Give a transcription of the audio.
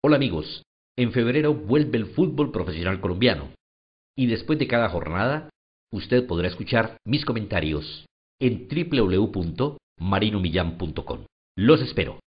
Hola amigos, en febrero vuelve el fútbol profesional colombiano y después de cada jornada usted podrá escuchar mis comentarios en www.marinomillán.com. Los espero.